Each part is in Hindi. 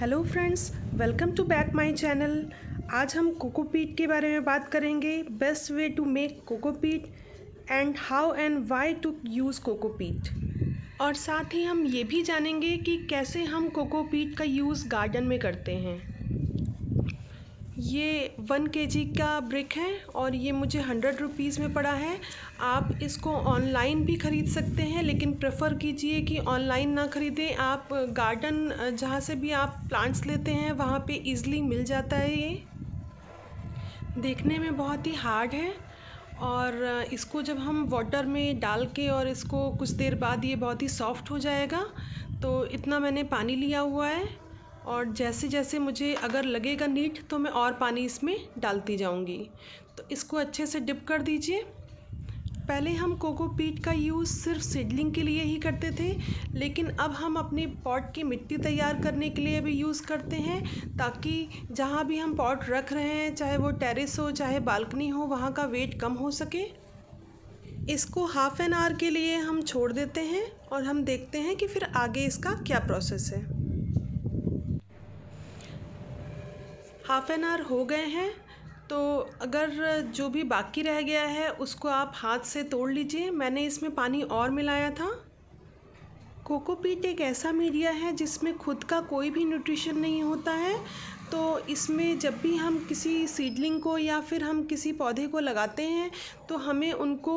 hello friends welcome to back my channel आज हम कोकोपीट के बारे में बात करेंगे best way to make cocopeat and how and why to use cocopeat और साथ ही हम ये भी जानेंगे कि कैसे हम कोकोपीट का यूज़ गार्डन में करते हैं ये वन के जी का ब्रिक है और ये मुझे हंड्रेड रुपीज़ में पड़ा है आप इसको ऑनलाइन भी ख़रीद सकते हैं लेकिन प्रेफर कीजिए कि ऑनलाइन ना ख़रीदें आप गार्डन जहाँ से भी आप प्लांट्स लेते हैं वहाँ पे ईज़िली मिल जाता है ये देखने में बहुत ही हार्ड है और इसको जब हम वाटर में डाल के और इसको कुछ देर बाद ये बहुत ही सॉफ्ट हो जाएगा तो इतना मैंने पानी लिया हुआ है और जैसे जैसे मुझे अगर लगेगा नीट तो मैं और पानी इसमें डालती जाऊंगी तो इसको अच्छे से डिप कर दीजिए पहले हम कोको पीट का यूज़ सिर्फ सीडलिंग के लिए ही करते थे लेकिन अब हम अपने पॉट की मिट्टी तैयार करने के लिए भी यूज़ करते हैं ताकि जहाँ भी हम पॉट रख रहे हैं चाहे वो टेरेस हो चाहे बालकनी हो वहाँ का वेट कम हो सके इसको हाफ़ एन आवर के लिए हम छोड़ देते हैं और हम देखते हैं कि फिर आगे इसका क्या प्रोसेस है हाफ़ एन आवर हो गए हैं तो अगर जो भी बाकी रह गया है उसको आप हाथ से तोड़ लीजिए मैंने इसमें पानी और मिलाया था कोकोपीट एक ऐसा मीडिया है जिसमें खुद का कोई भी न्यूट्रिशन नहीं होता है तो इसमें जब भी हम किसी सीडलिंग को या फिर हम किसी पौधे को लगाते हैं तो हमें उनको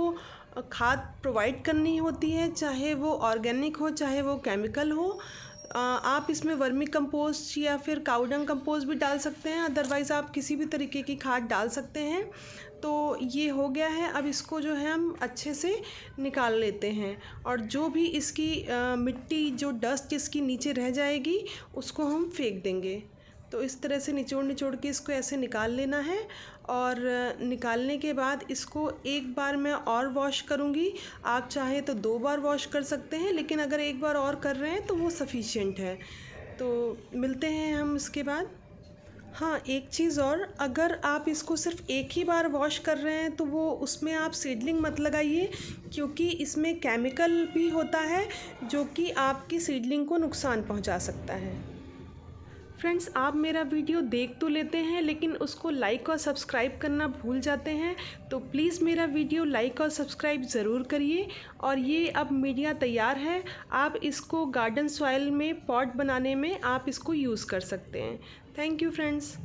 खाद प्रोवाइड करनी होती है चाहे वो ऑर्गेनिक हो चाहे वो केमिकल हो आप इसमें वर्मी कंपोस्ट या फिर काउडंग कंपोस्ट भी डाल सकते हैं अदरवाइज़ आप किसी भी तरीके की खाद डाल सकते हैं तो ये हो गया है अब इसको जो है हम अच्छे से निकाल लेते हैं और जो भी इसकी आ, मिट्टी जो डस्ट इसकी नीचे रह जाएगी उसको हम फेंक देंगे तो इस तरह से निचोड़ निचोड़ के इसको ऐसे निकाल लेना है और निकालने के बाद इसको एक बार मैं और वॉश करूँगी आप चाहे तो दो बार वॉश कर सकते हैं लेकिन अगर एक बार और कर रहे हैं तो वो सफिशेंट है तो मिलते हैं हम इसके बाद हाँ एक चीज़ और अगर आप इसको सिर्फ एक ही बार वॉश कर रहे हैं तो वो उसमें आप सीडलिंग मत लगाइए क्योंकि इसमें केमिकल भी होता है जो कि आपकी सीडलिंग को नुकसान पहुंचा सकता है फ्रेंड्स आप मेरा वीडियो देख तो लेते हैं लेकिन उसको लाइक और सब्सक्राइब करना भूल जाते हैं तो प्लीज़ मेरा वीडियो लाइक और सब्सक्राइब ज़रूर करिए और ये अब मीडिया तैयार है आप इसको गार्डन सॉइल में पॉट बनाने में आप इसको यूज़ कर सकते हैं थैंक यू फ्रेंड्स